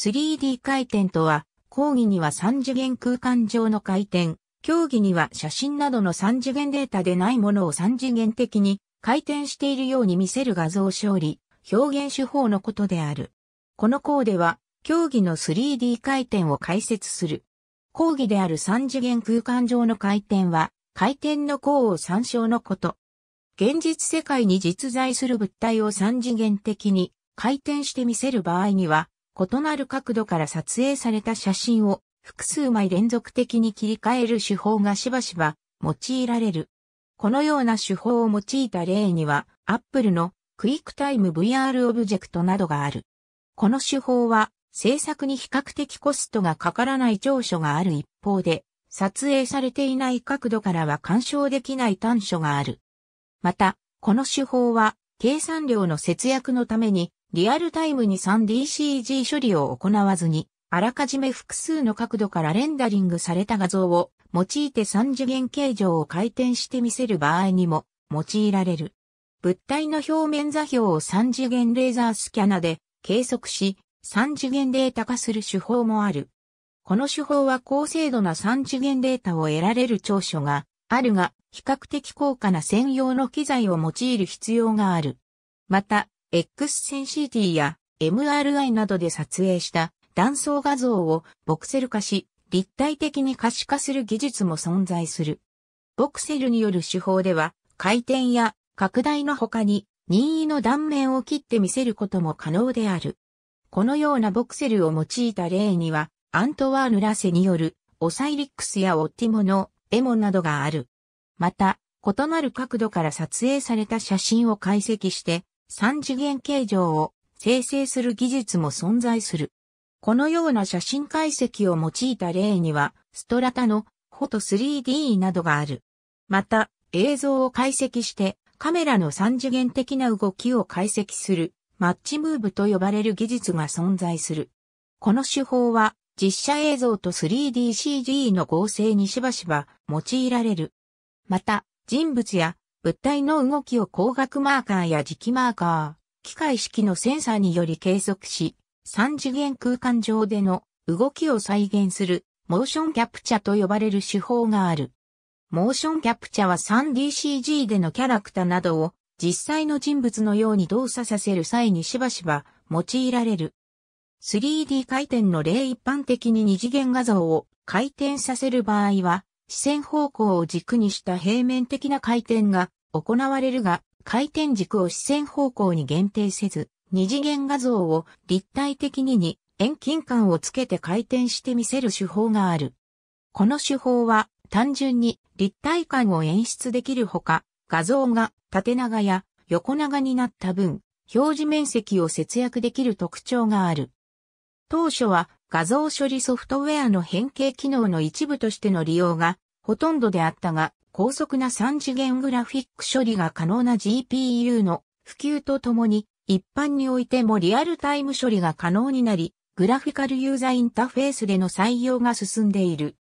3D 回転とは、講義には3次元空間上の回転、競技には写真などの3次元データでないものを3次元的に回転しているように見せる画像処理、表現手法のことである。この項では、競技の 3D 回転を解説する。講義である3次元空間上の回転は、回転の項を参照のこと。現実世界に実在する物体を3次元的に回転して見せる場合には、異なる角度から撮影された写真を複数枚連続的に切り替える手法がしばしば用いられる。このような手法を用いた例には、Apple のクイックタイム VR オブジェクトなどがある。この手法は制作に比較的コストがかからない長所がある一方で、撮影されていない角度からは干渉できない短所がある。また、この手法は計算量の節約のためにリアルタイムに 3DCG 処理を行わずに、あらかじめ複数の角度からレンダリングされた画像を用いて3次元形状を回転して見せる場合にも用いられる。物体の表面座標を3次元レーザースキャナで計測し、3次元データ化する手法もある。この手法は高精度な3次元データを得られる長所があるが、比較的高価な専用の機材を用いる必要がある。また、X 線 CT や MRI などで撮影した断層画像をボクセル化し、立体的に可視化する技術も存在する。ボクセルによる手法では、回転や拡大の他に任意の断面を切って見せることも可能である。このようなボクセルを用いた例には、アントワーヌ・ラセによるオサイリックスやオッティモのエモンなどがある。また、異なる角度から撮影された写真を解析して、三次元形状を生成する技術も存在する。このような写真解析を用いた例には、ストラタのフォト 3D などがある。また、映像を解析してカメラの三次元的な動きを解析するマッチムーブと呼ばれる技術が存在する。この手法は実写映像と 3DCG の合成にしばしば用いられる。また、人物や物体の動きを光学マーカーや磁気マーカー、機械式のセンサーにより計測し、三次元空間上での動きを再現するモーションキャプチャと呼ばれる手法がある。モーションキャプチャは 3DCG でのキャラクターなどを実際の人物のように動作させる際にしばしば用いられる。3D 回転の例一般的に二次元画像を回転させる場合は視線方向を軸にした平面的な回転が行われるが、回転軸を視線方向に限定せず、二次元画像を立体的にに遠近感をつけて回転して見せる手法がある。この手法は単純に立体感を演出できるほか、画像が縦長や横長になった分、表示面積を節約できる特徴がある。当初は画像処理ソフトウェアの変形機能の一部としての利用がほとんどであったが、高速な3次元グラフィック処理が可能な GPU の普及とともに、一般においてもリアルタイム処理が可能になり、グラフィカルユーザーインターフェースでの採用が進んでいる。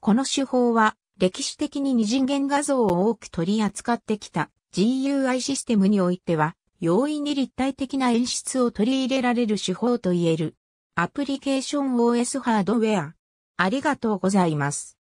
この手法は、歴史的に二次元画像を多く取り扱ってきた GUI システムにおいては、容易に立体的な演出を取り入れられる手法と言える。アプリケーション OS ハードウェア。ありがとうございます。